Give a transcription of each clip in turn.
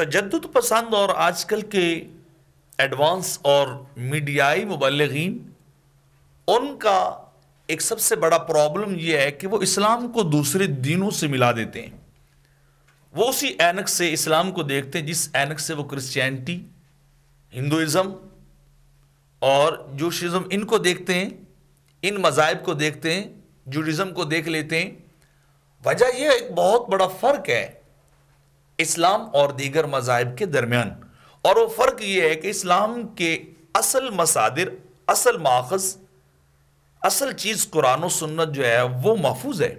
तजद पसंद और आजकल के एडवांस और मीडियाई मुबलगिन उनका एक सबसे बड़ा प्रॉब्लम यह है कि वो इस्लाम को दूसरे दिनों से मिला देते हैं वो उसी एनक से इस्लाम को देखते हैं जिस एनक से वो क्रिश्चियनिटी हिंदुज़म और जोशिज़म इनको देखते हैं इन मज़ाहब को देखते हैं जुडिज़म को देख लेते हैं वजह यह एक बहुत बड़ा फ़र्क है इस्लाम और दीगर मजाहब के दरमियान और वो फ़र्क ये है कि इस्लाम के असल मसादिर असल माखज असल चीज़ कुरान सुन्नत जो है वो महफूज है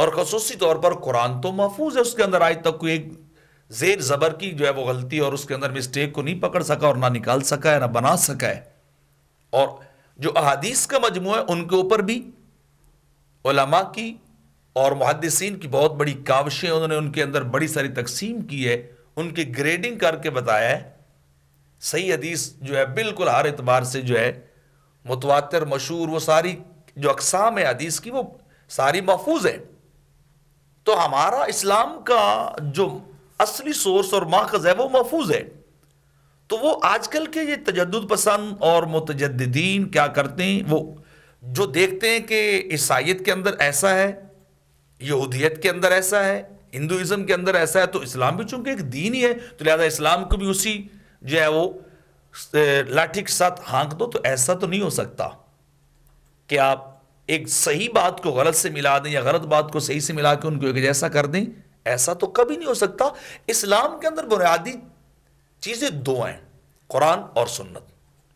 और खसूसी तौर पर कुरान तो महफूज है उसके अंदर आज तक कोई एक जेर ज़बर की जो है वो गलती और उसके अंदर मिस्टेक को नहीं पकड़ सका और ना निकाल सका है ना बना सका है और जो अहादीस का मजमू है उनके ऊपर भी की और मुहदसिन की बहुत बड़ी काविशें उन्होंने उनके अंदर बड़ी सारी तकसीम की है उनकी ग्रेडिंग करके बताया है सही हदीस जो है बिल्कुल हर एतबार से जो है मुतवातर मशहूर वो सारी जो अकसाम है हदीस की वो सारी महफूज है तो हमारा इस्लाम का जो असली सोर्स और माखज है वो महफूज है तो वो आजकल के ये तजद पसंद और मुतजदीन क्या करते हैं वो जो देखते हैं कि ईसाइत के अंदर ऐसा है यहूदियत के अंदर ऐसा है हिंदुज़म के अंदर ऐसा है तो इस्लाम भी चूंकि एक दीन ही है तो लिहाजा इस्लाम को भी उसी जो है वो लाठी के साथ हाँक दो तो ऐसा तो नहीं हो सकता कि आप एक सही बात को गलत से मिला दें या गलत बात को सही से मिला के उनको एक जैसा कर दें ऐसा तो कभी नहीं हो सकता इस्लाम के अंदर बुनियादी चीज़ें दो हैं कुरान और सुन्नत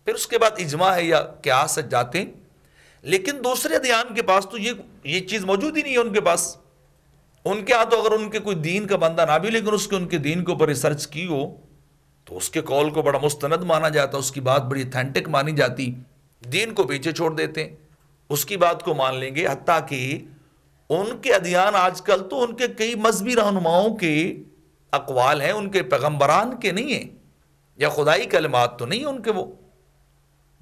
फिर उसके बाद इजमा है या क्या सच जाते हैं लेकिन दूसरे अध्ययन के पास तो ये ये चीज़ मौजूद ही नहीं है उनके पास उनके यहाँ तो अगर उनके कोई दीन का बंदा ना भी लेकिन उसके उनके दीन के ऊपर रिसर्च की हो तो उसके कॉल को बड़ा मुस्तंद माना जाता उसकी बात बड़ी अथेंटिक मानी जाती दीन को पीछे छोड़ देते उसकी बात को मान लेंगे हती कि उनके अध्ययन आजकल तो उनके कई मजहबी रहनुमाओं के अकवाल हैं उनके पैगम्बरान के नहीं हैं या खुदाई कलमात तो नहीं है उनके वो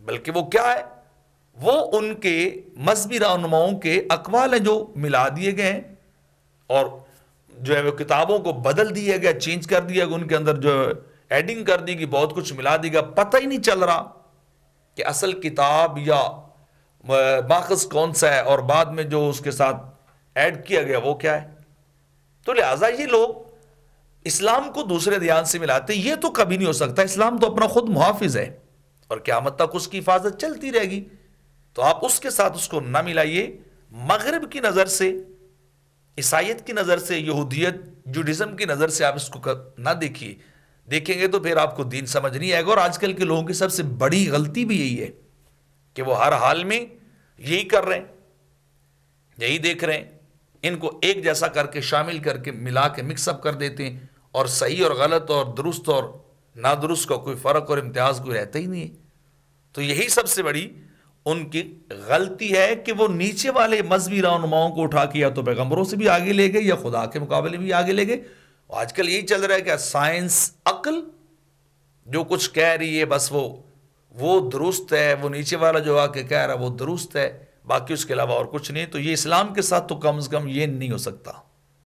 बल्कि वो क्या है वो उनके मजहबी रहनुमाओं के अकवाल हैं जो मिला दिए गए हैं और जो है वो किताबों को बदल दिया गया चेंज कर दिया गया उनके अंदर जो एडिंग कर दी गई बहुत कुछ मिला दी गया पता ही नहीं चल रहा कि असल किताब या माखज कौन सा है और बाद में जो उसके साथ ऐड किया गया वो क्या है तो लिहाजा ये लोग इस्लाम को दूसरे ध्यान से मिलाते ये तो कभी नहीं हो सकता इस्लाम तो अपना खुद मुहाफिज है और क्या मत तक उसकी हिफाजत चलती रहेगी तो आप उसके साथ उसको ना मिलाइए मगरब की नज़र से ईसाइत की नज़र से यहूदियत जुडिज्म की नज़र से आप इसको कर, ना देखिए देखेंगे तो फिर आपको दीन समझ नहीं आएगा और आजकल के लोगों की सबसे बड़ी गलती भी यही है कि वो हर हाल में यही कर रहे हैं यही देख रहे हैं इनको एक जैसा करके शामिल करके मिला के मिक्सअप कर देते हैं और सही और गलत और दुरुस्त और नादुरुस्त का कोई फ़र्क और इम्तियाज़ कोई रहता ही नहीं है तो यही सबसे बड़ी उनकी गलती है कि वो नीचे वाले मजहबी रहनुमाओं को उठा के या तो पैगम्बरों से भी आगे ले गए या खुदा के मुकाबले भी आगे ले गए आजकल यही चल रहा है क्या साइंस अकल जो कुछ कह रही है बस वो वो दुरुस्त है वो नीचे वाला जो आके कह रहा है वो दुरुस्त है बाकी उसके अलावा और कुछ नहीं तो ये इस्लाम के साथ तो कम से कम ये नहीं हो सकता